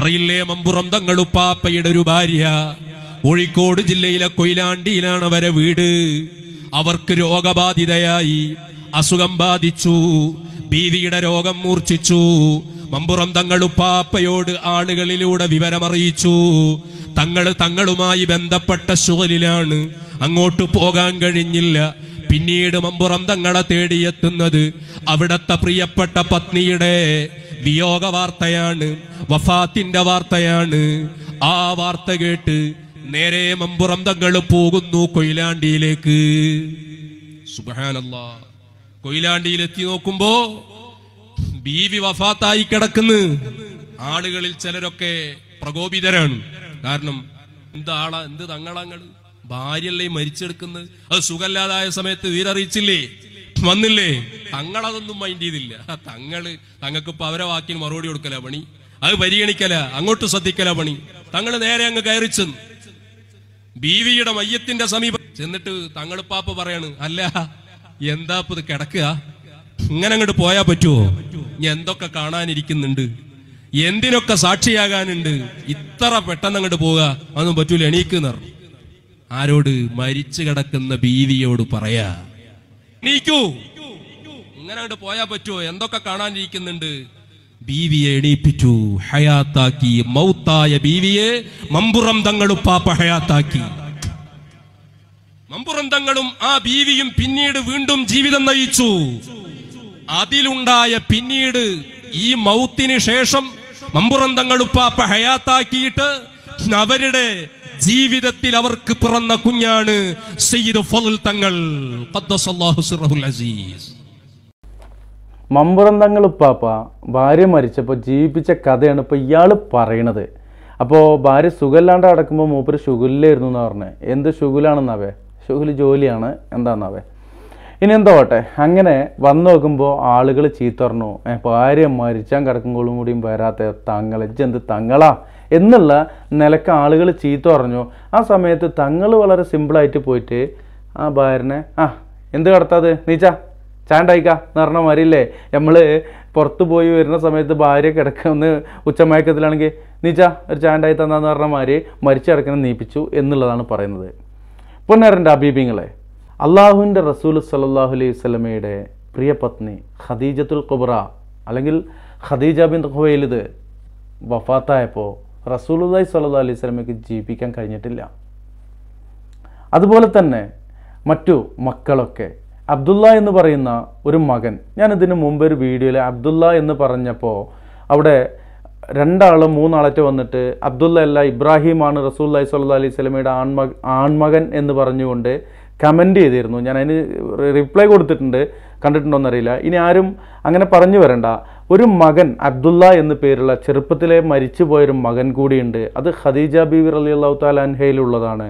അറിയില്ലേ മമ്പുറം തങ്ങളുപ്പാപ്പയുടെ ഒരു ഭാര്യ കോഴിക്കോട് ജില്ലയിലെ കൊയിലാണ്ടിയിലാണ് അവരെ വീട് അവർക്ക് രോഗബാധിതയായി അസുഖം ബാധിച്ചു ഭീതിയുടെ രോഗം മൂർച്ഛിച്ചു മമ്പുറം തങ്ങളുപ്പാപ്പയോട് ആളുകളിലൂടെ വിവരമറിയിച്ചു തങ്ങൾ തങ്ങളുമായി ബന്ധപ്പെട്ട ശുഗലിലാണ് അങ്ങോട്ട് പോകാൻ കഴിഞ്ഞില്ല പിന്നീട് മമ്പുറം തങ്ങളെ തേടിയെത്തുന്നത് അവിടത്തെ പ്രിയപ്പെട്ട പത്നിയുടെ വിയോഗ വാർത്തയാണ് വഫാത്തിന്റെ വാർത്തയാണ് ആ വാർത്ത കേട്ട് നേരെ മമ്പുറം തങ്ങൾ പോകുന്നു കൊയിലാണ്ടിയിലേക്ക് സുബാനല്ല കൊയിലാണ്ടിയിൽ എത്തി നോക്കുമ്പോ ബീവി വഫാത്തായി കിടക്കുന്നു ആളുകളിൽ ചിലരൊക്കെ പ്രകോപിതരാണ് കാരണം എന്താളാ എന്ത് തങ്ങളങ്ങൾ ഭാര്യല്ലേ മരിച്ചെടുക്കുന്നത് അത് സുഖല്ലാതായ സമയത്ത് വീരറിയിച്ചില്ലേ വന്നില്ലേ തങ്ങളതൊന്നും മൈൻഡ് ചെയ്തില്ല തങ്ങള് ഇപ്പൊ അവരെ വാക്കിന് മറുപടി കൊടുക്കല പണി അത് പരിഗണിക്കല അങ്ങോട്ട് ശ്രദ്ധിക്കല പണി തങ്ങള് നേരെ അങ്ങ് കയറി ചെന്ന് ബീവിയുടെ മയ്യത്തിന്റെ സമീപം ചെന്നിട്ട് തങ്ങളിപ്പാപ്പ പറയാണ് അല്ല എന്താ ഇത് കിടക്കുക ഇങ്ങനെ അങ്ങോട്ട് പോയാ പറ്റുമോ ഇനി എന്തൊക്കെ കാണാനിരിക്കുന്നുണ്ട് എന്തിനൊക്കെ സാക്ഷിയാകാനുണ്ട് ഇത്ര പെട്ടെന്ന് അങ്ങോട്ട് പോവുക അതൊന്നും പറ്റൂല എണീക്ക് പറഞ്ഞു ആരോട് മരിച്ചു കിടക്കുന്ന ബീവിയോട് പറയാ നീക്കൂ അങ്ങനെ അങ്ങോട്ട് പോയാൽ പറ്റുമോ എന്തൊക്കെ കാണാനിരിക്കുന്നുണ്ട് ബീവിയെ എണീപ്പിച്ചു ഹയാത്താക്കി മൗത്തായ ബീവിയെ മമ്പുറം തങ്ങളുപ്പാപ്പ ഹയാത്താക്കി മമ്പുറം തങ്ങളും ആ ബീവിയും പിന്നീട് വീണ്ടും ജീവിതം നയിച്ചു അതിലുണ്ടായ പിന്നീട് ഈ മൗത്തിന് ശേഷം മമ്പുറം തങ്ങളുപ്പാപ്പ ഹയാത്താക്കിയിട്ട് അവരുടെ ജീവിതത്തിൽ അവർക്ക് പിറന്ന കുഞ്ഞാണ് സയ്യിദ് ഫലുൽ തങ്ങൾ അസീസ് മമ്പുറന്തങ്ങൾ ഉപ്പാപ്പ ഭാര്യ മരിച്ചപ്പോൾ ജീവിപ്പിച്ച കഥയാണ് ഇപ്പോൾ ഇയാൾ പറയണത് അപ്പോൾ ഭാര്യ സുഖമില്ലാണ്ട് അടക്കുമ്പോൾ മൂപ്പര് ഷുഗലിലായിരുന്നു എന്ന് പറഞ്ഞത് എന്ത് ഷുഗലാണെന്നാവേ ഷുഗുൽ ജോലിയാണ് എന്താണെന്നാവേ ഇനി എന്തോ ആട്ടെ അങ്ങനെ വന്നു നോക്കുമ്പോൾ ആളുകൾ ചീത്തറിഞ്ഞു ഭാര്യ മരിച്ചാൻ കിടക്കുമ്പോഴും കൂടിയും വരാത്ത തങ്ങൾ എന്ത് തങ്ങളാ എന്നുള്ള നിലക്ക് ആളുകൾ ചീത്ത പറഞ്ഞു ആ സമയത്ത് തങ്ങൾ വളരെ സിമ്പിളായിട്ട് പോയിട്ട് ആ ഭാര്യനെ ആ എന്ത് കടത്താത് നീച്ചാ ചാണ്ടായിക്ക എന്ന് പറഞ്ഞ നമ്മൾ പുറത്ത് പോയി വരുന്ന സമയത്ത് ഭാര്യ കിടക്കുന്ന ഉച്ചമയക്കത്തിലാണെങ്കിൽ നീച്ച ഒരു ചാണ്ടായി തന്നാന്ന് പറഞ്ഞ മാതിരി മരിച്ചു കിടക്കണ നീപ്പിച്ചു എന്നുള്ളതാണ് പറയുന്നത് പൊന്നേരൻ്റെ അബീബിങ്ങളെ അള്ളാഹുവിൻ്റെ റസൂൽ സല്ലാഹു അലൈഹി സ്വലമയുടെ പ്രിയ പത്നി ഖദീജത്തുൽ കുബ്ര അല്ലെങ്കിൽ ഖദീജ ബിൻ ഹുവൈലിദ് വഫാത്തായപ്പോൾ റസൂലുല്ലായി സല്ലാ അലൈഹി സ്വലമയ്ക്ക് ജീവിക്കാൻ കഴിഞ്ഞിട്ടില്ല അതുപോലെ തന്നെ മറ്റു മക്കളൊക്കെ അബ്ദുള്ള എന്ന് പറയുന്ന ഒരു മകൻ ഞാൻ ഇതിന് മുമ്പ് ഒരു വീഡിയോയിൽ അബ്ദുള്ള എന്ന് പറഞ്ഞപ്പോൾ അവിടെ രണ്ടാളും മൂന്നാളറ്റ് വന്നിട്ട് അബ്ദുള്ള അല്ല ഇബ്രാഹിമാണ് റസൂൽ അലൈഹി സ്വല്ലാ അലൈഹി സ്വലമയുടെ ആൺമ ആൺമകൻ എന്ന് പറഞ്ഞുകൊണ്ട് കമൻ്റ് ചെയ്തിരുന്നു ഞാൻ അതിന് റിപ്ലൈ കൊടുത്തിട്ടുണ്ട് കണ്ടിട്ടുണ്ടോ എന്നറിയില്ല ഇനി ആരും അങ്ങനെ പറഞ്ഞു വരണ്ട ഒരു മകൻ അബ്ദുള്ള എന്ന പേരുള്ള ചെറുപ്പത്തിലെ പോയൊരു മകൻ കൂടിയുണ്ട് അത് ഖദീജ ബീവിർ അലി അള്ളാഹു താലാൻഹയിലുള്ളതാണ്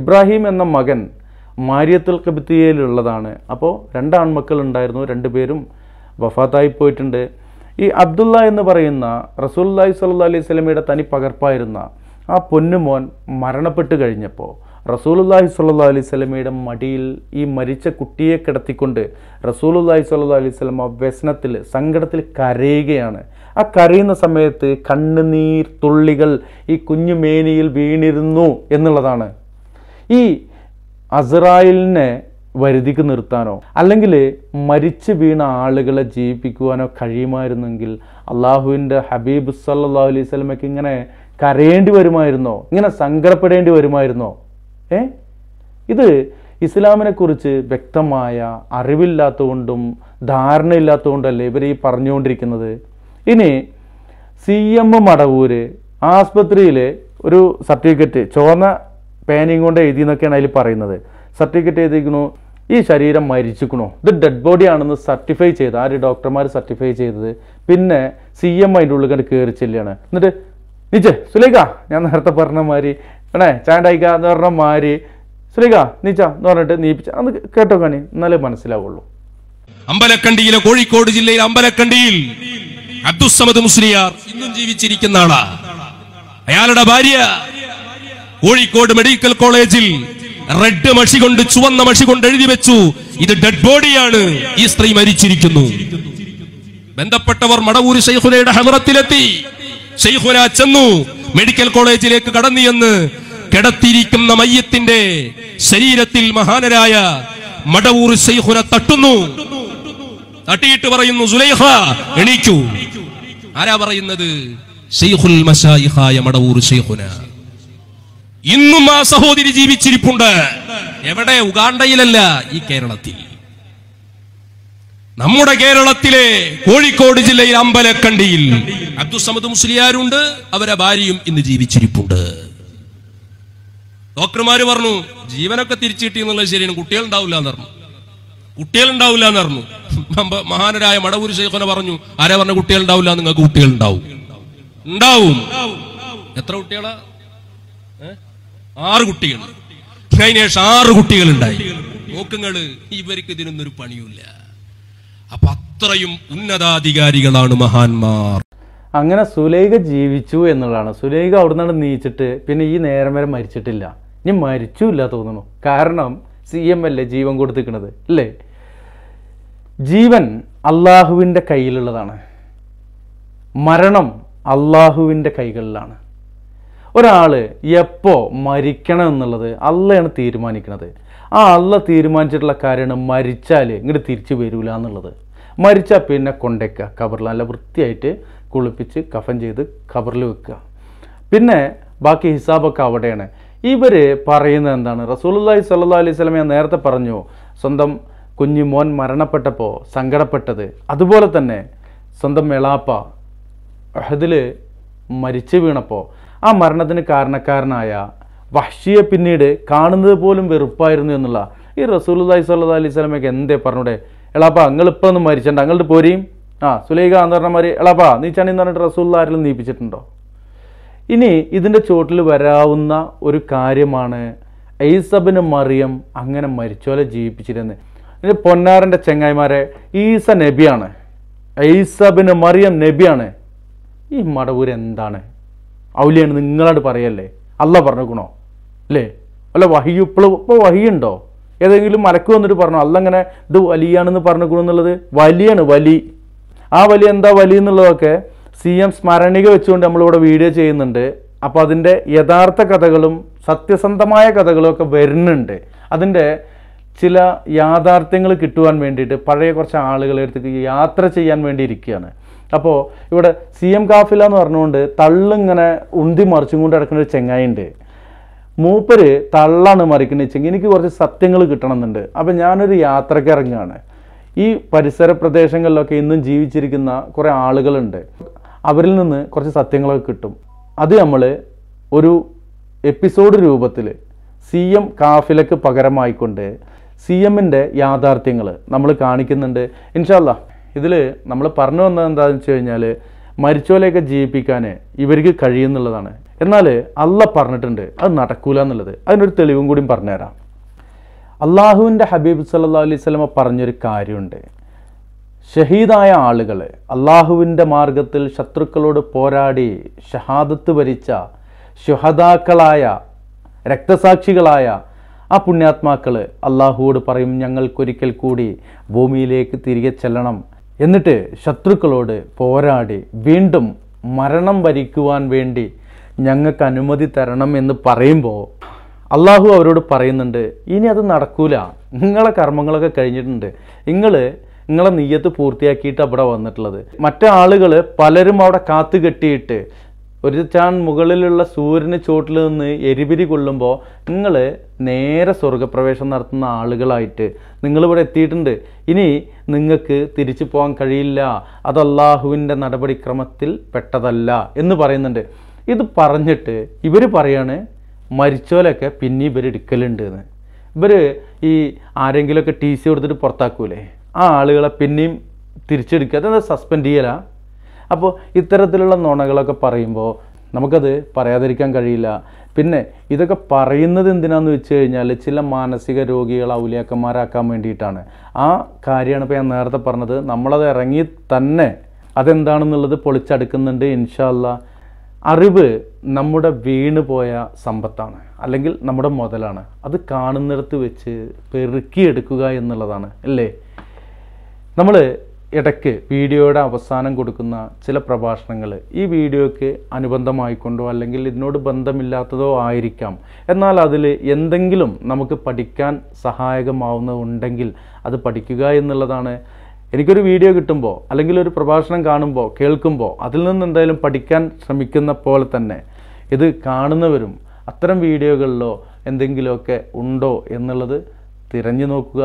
ഇബ്രാഹിം എന്ന മകൻ മാരിയത്തുൽ കബിത്തിയയിലുള്ളതാണ് അപ്പോൾ രണ്ട് ആൺമക്കൾ ഉണ്ടായിരുന്നു രണ്ടുപേരും വഫാത്തായി പോയിട്ടുണ്ട് ഈ അബ്ദുള്ള എന്ന് പറയുന്ന റസൂല്ലായി സല്ലാ അലൈഹി സ്വലമിയുടെ തനി പകർപ്പായിരുന്ന ആ പൊന്നുമോൻ മരണപ്പെട്ട് കഴിഞ്ഞപ്പോൾ റസൂലുല്ലാഹി സ്വല്ലാ അലൈഹി സ്വലമിയുടെ മടിയിൽ ഈ മരിച്ച കുട്ടിയെ കിടത്തിക്കൊണ്ട് റസൂലുല്ലാഹി സ്വല്ലാ അലൈഹി സ്വലമ വ്യസനത്തിൽ സങ്കടത്തിൽ കരയുകയാണ് ആ കരയുന്ന സമയത്ത് കണ്ണുനീർ തുള്ളികൾ ഈ കുഞ്ഞുമേനിയിൽ വീണിരുന്നു എന്നുള്ളതാണ് ഈ അസറായിലിനെ വരുതിക്ക് നിർത്താനോ അല്ലെങ്കിൽ മരിച്ചു വീണ ആളുകളെ ജീവിപ്പിക്കുവാനോ കഴിയുമായിരുന്നെങ്കിൽ അള്ളാഹുവിൻ്റെ ഹബീബ് സല്ലാ അലൈഹി സ്വലമയ്ക്ക് ഇങ്ങനെ കരയേണ്ടി വരുമായിരുന്നോ ഇങ്ങനെ സങ്കടപ്പെടേണ്ടി വരുമായിരുന്നോ ഏ ഇത് ഇസ്ലാമിനെക്കുറിച്ച് വ്യക്തമായ അറിവില്ലാത്തതുകൊണ്ടും ധാരണയില്ലാത്തതുകൊണ്ടല്ലേ ഇവർ ഈ പറഞ്ഞുകൊണ്ടിരിക്കുന്നത് ഇനി സി എം മടവൂര് ആസ്പത്രിയിലെ ഒരു സർട്ടിഫിക്കറ്റ് ചുവന്ന പേനയും കൊണ്ട് എഴുതി എന്നൊക്കെയാണ് അതിൽ പറയുന്നത് സർട്ടിഫിക്കറ്റ് എഴുതിക്കണു ഈ ശരീരം മരിച്ചിക്കണോ ഇത് ഡെഡ് ബോഡി ആണെന്ന് സർട്ടിഫൈ ചെയ്ത് ആര് ഡോക്ടർമാർ സർട്ടിഫൈ ചെയ്തത് പിന്നെ സി എം അതിൻ്റെ ഉള്ളിൽ കണ്ട് കയറി ചെല്ലുകയാണ് എന്നിട്ട് നിച്ചേ സുലേഖ ഞാൻ നേരത്തെ പറഞ്ഞ മാതിരി ഏണേ ചാണ്ടായിക്ക എന്ന് പറഞ്ഞ മാതിരി സുലേഖ നീച്ച എന്ന് പറഞ്ഞിട്ട് നീപ്പിച്ച അന്ന് കേട്ടോ കാണി എന്നാലേ മനസ്സിലാവുള്ളൂ അമ്പലക്കണ്ടിയിലെ കോഴിക്കോട് ജില്ലയിൽ അമ്പലക്കണ്ടിയിൽ അബ്ദുസമദ് മുസ്ലിയാർ ഇന്നും ജീവിച്ചിരിക്കുന്ന ആളാ അയാളുടെ ഭാര്യ കോഴിക്കോട് മെഡിക്കൽ കോളേജിൽ റെഡ് മഷി കൊണ്ട് ചുവന്ന മഷി കൊണ്ട് എഴുതി വെച്ചു ഇത് ഡെഡ് ബോഡിയാണ് ഈ സ്ത്രീ മരിച്ചിരിക്കുന്നു ബന്ധപ്പെട്ടവർ മടവൂര് ഷെയ്ഖുനയുടെ ഹമറത്തിലെത്തി ഷെയ്ഖുന ചെന്നു മെഡിക്കൽ കോളേജിലേക്ക് കടന്നു എന്ന് കിടത്തിയിരിക്കുന്ന മയ്യത്തിന്റെ ശരീരത്തിൽ മഹാനരായ മടവൂർ ഷെയ്ഖുന തട്ടുന്നു തട്ടിയിട്ട് പറയുന്നു സുലൈഹ എണീക്കൂ ആരാ പറയുന്നത് ഷെയ്ഖുൽ മഷായിഹായ മടവൂർ ഷെയ്ഖുന ഇന്നും ആ സഹോദരി ജീവിച്ചിരിപ്പുണ്ട് എവിടെ ഉഗാണ്ടയിലല്ല ഈ കേരളത്തിൽ നമ്മുടെ കേരളത്തിലെ കോഴിക്കോട് ജില്ലയിൽ അമ്പലക്കണ്ടിയിൽ അബ്ദുസമദ് മുസ്ലിയാരുണ്ട് അവരെ ഭാര്യയും ഇന്ന് ജീവിച്ചിരിപ്പുണ്ട് ഡോക്ടർമാര് പറഞ്ഞു ജീവനൊക്കെ തിരിച്ചു കിട്ടി എന്നുള്ളത് ശരിയാണ് കുട്ടികളുണ്ടാവില്ല എന്ന് പറഞ്ഞു കുട്ടികളുണ്ടാവില്ല എന്ന് പറഞ്ഞു മഹാനരായ മടവൂർ ശേഖന പറഞ്ഞു ആരാ പറഞ്ഞ കുട്ടികളുണ്ടാവില്ല നിങ്ങൾക്ക് കുട്ടികളുണ്ടാവും ഉണ്ടാവും എത്ര കുട്ടികളാ ഏഹ് ആറ് കുട്ടികൾ അതിനേഷം ആറ് ഉണ്ടായി നോക്കുങ്ങള് ഇവർക്ക് ഇതിനൊന്നൊരു പണിയില്ല അപ്പൊ അത്രയും ഉന്നതാധികാരികളാണ് മഹാന്മാർ അങ്ങനെ സുലൈഖ ജീവിച്ചു എന്നുള്ളതാണ് സുലൈഖ അവിടെ നിന്ന് നീച്ചിട്ട് പിന്നെ ഈ നേരം വരെ മരിച്ചിട്ടില്ല ഇനി മരിച്ചില്ല തോന്നുന്നു കാരണം സി എം അല്ലേ ജീവൻ കൊടുത്തിരിക്കുന്നത് അല്ലേ ജീവൻ അള്ളാഹുവിൻ്റെ കയ്യിലുള്ളതാണ് മരണം അള്ളാഹുവിൻ്റെ കൈകളിലാണ് ഒരാൾ എപ്പോൾ മരിക്കണം എന്നുള്ളത് അല്ലയാണ് തീരുമാനിക്കുന്നത് ആ അല്ല തീരുമാനിച്ചിട്ടുള്ള കാര്യമാണ് മരിച്ചാൽ ഇങ്ങോട്ട് തിരിച്ചു വരില്ല എന്നുള്ളത് മരിച്ചാൽ പിന്നെ കൊണ്ടേക്കുക കബറിൽ നല്ല വൃത്തിയായിട്ട് കുളിപ്പിച്ച് കഫൻ ചെയ്ത് കബറിൽ വെക്കുക പിന്നെ ബാക്കി ഹിസാബൊക്കെ അവിടെയാണ് ഇവർ പറയുന്നത് എന്താണ് റസൂലുല്ലാഹി സല്ലാ അലൈഹി ഞാൻ നേരത്തെ പറഞ്ഞു സ്വന്തം കുഞ്ഞു മോൻ മരണപ്പെട്ടപ്പോൾ സങ്കടപ്പെട്ടത് അതുപോലെ തന്നെ സ്വന്തം മെളാപ്പ അഹദിൽ മരിച്ചു വീണപ്പോൾ ആ മരണത്തിന് കാരണക്കാരനായ വഹ്ഷിയെ പിന്നീട് കാണുന്നത് പോലും വെറുപ്പായിരുന്നു എന്നുള്ള ഈ റസൂലുല്ലായി സല്ലാ അലൈഹി സ്വലമൊക്കെ എന്തേ പറഞ്ഞൂടെ എളാപ്പ അങ്ങളിപ്പോൾ ഒന്നും മരിച്ചിട്ടുണ്ട് അങ്ങളുടെ പോരെയും ആ സുലൈഖ എന്ന് പറഞ്ഞമാതിരി എളാപ്പ നീച്ചാണി എന്ന് പറഞ്ഞിട്ട് റസൂൽ ആരിലും നീപ്പിച്ചിട്ടുണ്ടോ ഇനി ഇതിൻ്റെ ചോട്ടിൽ വരാവുന്ന ഒരു കാര്യമാണ് ഐസബിന് മറിയം അങ്ങനെ മരിച്ചോലെ ജീവിപ്പിച്ചിരുന്ന് ഇതിൻ്റെ പൊന്നാറിൻ്റെ ചെങ്ങായിമാരെ ഈസ നബിയാണ് ഐസബിന് മറിയം നബിയാണ് ഈ മടവൂരെന്താണ് എന്താണ് ഔലിയാണ് നിങ്ങളോട് പറയല്ലേ അല്ല ഗുണോ അല്ലേ അല്ല വഹി ഇപ്പോൾ ഇപ്പോൾ വഹിയുണ്ടോ ഏതെങ്കിലും മലക്ക് വന്നിട്ട് പറഞ്ഞു അങ്ങനെ ഇത് വലിയാണെന്ന് പറഞ്ഞേക്കണു എന്നുള്ളത് വലിയാണ് വലി ആ വലി എന്താ വലി എന്നുള്ളതൊക്കെ സി എം സ്മരണിക വെച്ചുകൊണ്ട് നമ്മളിവിടെ വീഡിയോ ചെയ്യുന്നുണ്ട് അപ്പോൾ അതിൻ്റെ യഥാർത്ഥ കഥകളും സത്യസന്ധമായ കഥകളും ഒക്കെ വരുന്നുണ്ട് അതിൻ്റെ ചില യാഥാർത്ഥ്യങ്ങൾ കിട്ടുവാൻ വേണ്ടിയിട്ട് പഴയ കുറച്ച് ആളുകളെ അടുത്തേക്ക് യാത്ര ചെയ്യാൻ വേണ്ടി ഇരിക്കുകയാണ് അപ്പോൾ ഇവിടെ സി എം കാഫില എന്ന് പറഞ്ഞുകൊണ്ട് തള്ളിങ്ങനെ ഉന്തി മറിച്ചും കൊണ്ട് കിടക്കുന്ന ഒരു ഉണ്ട് മൂപ്പര് തള്ളാണ് മറിക്കുന്നത് വെച്ചെങ്കിൽ എനിക്ക് കുറച്ച് സത്യങ്ങൾ കിട്ടണമെന്നുണ്ട് അപ്പം ഞാനൊരു യാത്രയ്ക്ക് ഇറങ്ങുകയാണ് ഈ പരിസര പ്രദേശങ്ങളിലൊക്കെ ഇന്നും ജീവിച്ചിരിക്കുന്ന കുറേ ആളുകളുണ്ട് അവരിൽ നിന്ന് കുറച്ച് സത്യങ്ങളൊക്കെ കിട്ടും അത് നമ്മൾ ഒരു എപ്പിസോഡ് രൂപത്തിൽ സി എം കാഫിലക്ക് പകരമായിക്കൊണ്ട് സി എമ്മിൻ്റെ യാഥാർത്ഥ്യങ്ങൾ നമ്മൾ കാണിക്കുന്നുണ്ട് ഇൻഷാല്ലാ ഇതിൽ നമ്മൾ പറഞ്ഞു വന്നത് എന്താണെന്ന് വെച്ച് കഴിഞ്ഞാൽ മരിച്ചോലെയൊക്കെ ജീവിപ്പിക്കാൻ ഇവർക്ക് കഴിയുന്നുള്ളതാണ് എന്നാൽ അല്ല പറഞ്ഞിട്ടുണ്ട് അത് നടക്കൂല എന്നുള്ളത് അതിനൊരു തെളിവും കൂടിയും പറഞ്ഞുതരാം അള്ളാഹുവിൻ്റെ ഹബീബ് സല്ലാ അലൈഹി സ്വലമ പറഞ്ഞൊരു കാര്യമുണ്ട് ഷഹീദായ ആളുകൾ അള്ളാഹുവിൻ്റെ മാർഗത്തിൽ ശത്രുക്കളോട് പോരാടി ഷഹാദത്ത് വരിച്ച ശുഹദാക്കളായ രക്തസാക്ഷികളായ ആ പുണ്യാത്മാക്കൾ അള്ളാഹുവോട് പറയും ഞങ്ങൾക്കൊരിക്കൽ കൂടി ഭൂമിയിലേക്ക് തിരികെ ചെല്ലണം എന്നിട്ട് ശത്രുക്കളോട് പോരാടി വീണ്ടും മരണം വരിക്കുവാൻ വേണ്ടി ഞങ്ങൾക്ക് അനുമതി തരണം എന്ന് പറയുമ്പോൾ അള്ളാഹു അവരോട് പറയുന്നുണ്ട് ഇനി അത് നടക്കൂല നിങ്ങളെ കർമ്മങ്ങളൊക്കെ കഴിഞ്ഞിട്ടുണ്ട് നിങ്ങൾ നിങ്ങളെ നെയ്യത്ത് പൂർത്തിയാക്കിയിട്ട് അവിടെ വന്നിട്ടുള്ളത് മറ്റേ ആളുകൾ പലരും അവിടെ കാത്തു കെട്ടിയിട്ട് ഒരു ചാൺ മുകളിലുള്ള സൂര്യന് ചുവട്ടിൽ നിന്ന് എരിപിരി കൊള്ളുമ്പോൾ നിങ്ങൾ നേരെ സ്വർഗപ്രവേശം നടത്തുന്ന ആളുകളായിട്ട് നിങ്ങളിവിടെ എത്തിയിട്ടുണ്ട് ഇനി നിങ്ങൾക്ക് തിരിച്ചു പോകാൻ കഴിയില്ല അത് നടപടിക്രമത്തിൽ പെട്ടതല്ല എന്ന് പറയുന്നുണ്ട് ഇത് പറഞ്ഞിട്ട് ഇവർ പറയാണ് മരിച്ചോലൊക്കെ പിന്നെ ഇവർ എടുക്കലുണ്ട് എന്ന് ഇവർ ഈ ആരെങ്കിലുമൊക്കെ ടി സി കൊടുത്തിട്ട് പുറത്താക്കൂലേ ആ ആളുകളെ പിന്നെയും തിരിച്ചെടുക്കുക അതെന്താ സസ്പെൻഡ് ചെയ്യലാണ് അപ്പോൾ ഇത്തരത്തിലുള്ള നുണകളൊക്കെ പറയുമ്പോൾ നമുക്കത് പറയാതിരിക്കാൻ കഴിയില്ല പിന്നെ ഇതൊക്കെ പറയുന്നത് എന്തിനാന്ന് വെച്ച് കഴിഞ്ഞാൽ ചില മാനസിക രോഗികൾ ഔലിയാക്കന്മാരാക്കാൻ വേണ്ടിയിട്ടാണ് ആ കാര്യമാണ് ഇപ്പോൾ ഞാൻ നേരത്തെ പറഞ്ഞത് നമ്മളത് ഇറങ്ങി തന്നെ അതെന്താണെന്നുള്ളത് പൊളിച്ചടുക്കുന്നുണ്ട് ഇൻഷാല്ല അറിവ് നമ്മുടെ വീണ് പോയ സമ്പത്താണ് അല്ലെങ്കിൽ നമ്മുടെ മുതലാണ് അത് കാണുന്നിടത്ത് വെച്ച് പെറുക്കിയെടുക്കുക എന്നുള്ളതാണ് അല്ലേ നമ്മൾ ഇടയ്ക്ക് വീഡിയോയുടെ അവസാനം കൊടുക്കുന്ന ചില പ്രഭാഷണങ്ങൾ ഈ വീഡിയോയ്ക്ക് അനുബന്ധമായിക്കൊണ്ടോ അല്ലെങ്കിൽ ഇതിനോട് ബന്ധമില്ലാത്തതോ ആയിരിക്കാം എന്നാൽ അതിൽ എന്തെങ്കിലും നമുക്ക് പഠിക്കാൻ സഹായകമാവുന്നതുണ്ടെങ്കിൽ അത് പഠിക്കുക എന്നുള്ളതാണ് എനിക്കൊരു വീഡിയോ കിട്ടുമ്പോൾ അല്ലെങ്കിൽ ഒരു പ്രഭാഷണം കാണുമ്പോൾ കേൾക്കുമ്പോൾ അതിൽ നിന്ന് എന്തായാലും പഠിക്കാൻ ശ്രമിക്കുന്ന പോലെ തന്നെ ഇത് കാണുന്നവരും അത്തരം വീഡിയോകളിലോ എന്തെങ്കിലുമൊക്കെ ഉണ്ടോ എന്നുള്ളത് തിരഞ്ഞു നോക്കുക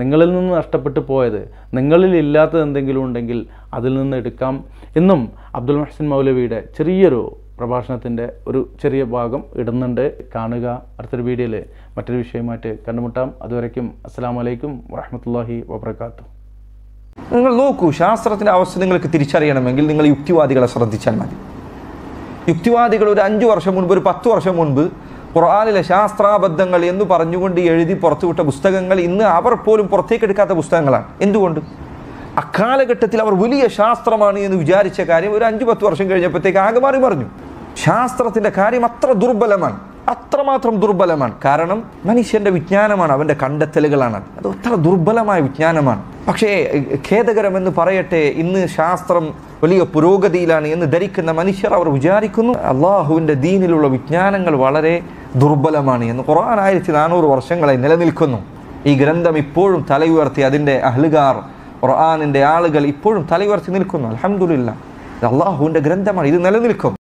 നിങ്ങളിൽ നിന്ന് നഷ്ടപ്പെട്ടു പോയത് നിങ്ങളിൽ ഇല്ലാത്തത് എന്തെങ്കിലും ഉണ്ടെങ്കിൽ അതിൽ നിന്ന് എടുക്കാം എന്നും അബ്ദുൽ മഹസിൻ മൗലവിയുടെ ചെറിയൊരു പ്രഭാഷണത്തിൻ്റെ ഒരു ചെറിയ ഭാഗം ഇടുന്നുണ്ട് കാണുക അടുത്തൊരു വീഡിയോയിൽ മറ്റൊരു വിഷയമായിട്ട് കണ്ടുമുട്ടാം അതുവരയ്ക്കും അസ്സാം വലൈക്കും വറഹമത്തല്ലാഹി വാബർക്കാത്തു നിങ്ങൾ നോക്കൂ ശാസ്ത്രത്തിൻ്റെ അവസ്ഥ നിങ്ങൾക്ക് തിരിച്ചറിയണമെങ്കിൽ നിങ്ങൾ യുക്തിവാദികളെ ശ്രദ്ധിച്ചാൽ മതി യുക്തിവാദികൾ ഒരു അഞ്ച് വർഷം മുൻപ് ഒരു പത്ത് വർഷം മുൻപ് ഖുർആാനിലെ ശാസ്ത്രാബദ്ധങ്ങൾ എന്ന് പറഞ്ഞുകൊണ്ട് എഴുതി പുറത്തുവിട്ട പുസ്തകങ്ങൾ ഇന്ന് അവർ പോലും പുറത്തേക്ക് എടുക്കാത്ത പുസ്തകങ്ങളാണ് എന്തുകൊണ്ട് അക്കാലഘട്ടത്തിൽ അവർ വലിയ ശാസ്ത്രമാണ് എന്ന് വിചാരിച്ച കാര്യം ഒരു അഞ്ചു പത്ത് വർഷം കഴിഞ്ഞപ്പോഴത്തേക്ക് ആകെ മാറി പറഞ്ഞു ശാസ്ത്രത്തിൻ്റെ കാര്യം അത്ര ദുർബലമാണ് അത്രമാത്രം ദുർബലമാണ് കാരണം മനുഷ്യൻ്റെ വിജ്ഞാനമാണ് അവൻ്റെ കണ്ടെത്തലുകളാണ് അത് അത്ര ദുർബലമായ വിജ്ഞാനമാണ് പക്ഷേ ഖേദകരമെന്ന് പറയട്ടെ ഇന്ന് ശാസ്ത്രം വലിയ പുരോഗതിയിലാണ് എന്ന് ധരിക്കുന്ന മനുഷ്യർ അവർ വിചാരിക്കുന്നു അള്ളാഹുവിൻ്റെ ദീനിലുള്ള വിജ്ഞാനങ്ങൾ വളരെ ദുർബലമാണ് എന്ന് ഖുർആൻ ആയിരത്തി നാനൂറ് വർഷങ്ങളായി നിലനിൽക്കുന്നു ഈ ഗ്രന്ഥം ഇപ്പോഴും തലയുയർത്തി അതിൻ്റെ അഹ്ലുകാർ ഖുർആാനിൻ്റെ ആളുകൾ ഇപ്പോഴും തലയുയർത്തി നിൽക്കുന്നു അലഹമുല്ല ഇത് അള്ളാഹുവിൻ്റെ ഗ്രന്ഥമാണ് ഇത് നിലനിൽക്കും